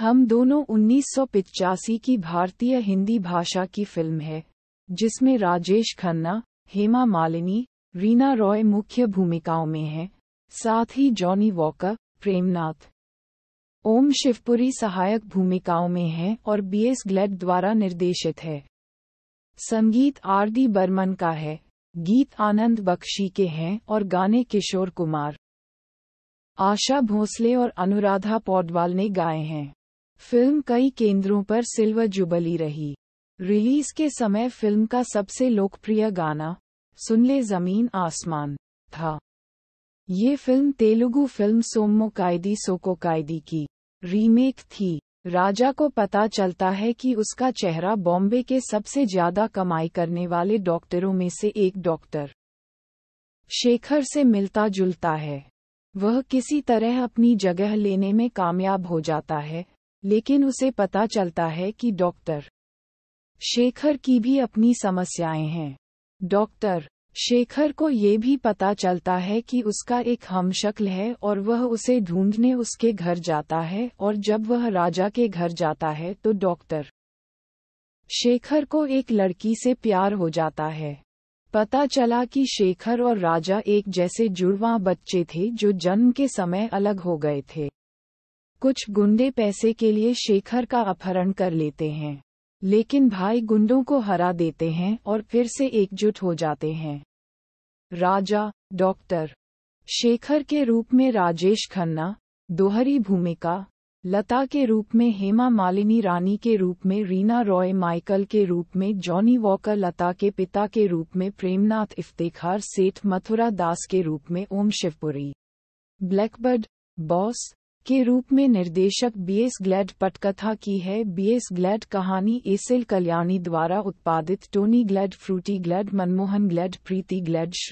हम दोनों उन्नीस की भारतीय हिंदी भाषा की फिल्म है जिसमें राजेश खन्ना हेमा मालिनी रीना रॉय मुख्य भूमिकाओं में हैं साथ ही जॉनी वॉकर प्रेमनाथ ओम शिवपुरी सहायक भूमिकाओं में हैं और बीएस ग्लेड द्वारा निर्देशित है संगीत आर डी बर्मन का है गीत आनंद बख्शी के हैं और गाने किशोर कुमार आशा भोसले और अनुराधा पौडवाल ने गाए हैं फिल्म कई केंद्रों पर सिल्वर जुबली रही रिलीज के समय फिल्म का सबसे लोकप्रिय गाना सुन ले जमीन आसमान था ये फिल्म तेलुगु फिल्म सोमो कायदी सोको कायदी की रीमेक थी राजा को पता चलता है कि उसका चेहरा बॉम्बे के सबसे ज्यादा कमाई करने वाले डॉक्टरों में से एक डॉक्टर शेखर से मिलता जुलता है वह किसी तरह अपनी जगह लेने में कामयाब हो जाता है लेकिन उसे पता चलता है कि डॉक्टर शेखर की भी अपनी समस्याएं हैं डॉक्टर शेखर को ये भी पता चलता है कि उसका एक हमशक्ल है और वह उसे ढूंढने उसके घर जाता है और जब वह राजा के घर जाता है तो डॉक्टर शेखर को एक लड़की से प्यार हो जाता है पता चला कि शेखर और राजा एक जैसे जुड़वा बच्चे थे जो जन्म के समय अलग हो गए थे कुछ गुंडे पैसे के लिए शेखर का अपहरण कर लेते हैं लेकिन भाई गुंडों को हरा देते हैं और फिर से एकजुट हो जाते हैं राजा डॉक्टर शेखर के रूप में राजेश खन्ना दोहरी भूमिका लता के रूप में हेमा मालिनी रानी के रूप में रीना रॉय माइकल के रूप में जॉनी वॉकर लता के पिता के रूप में प्रेमनाथ इफ्तेखार सेठ मथुरा दास के रूप में ओम शिवपुरी ब्लैकबर्ड बॉस के रूप में निर्देशक बीएस ग्लैड पटकथा की है बीएस ग्लैड कहानी एसेल कल्याणी द्वारा उत्पादित टोनी ग्लैड फ्रूटी ग्लैड मनमोहन ग्लैड प्रीति ग्लैड श्री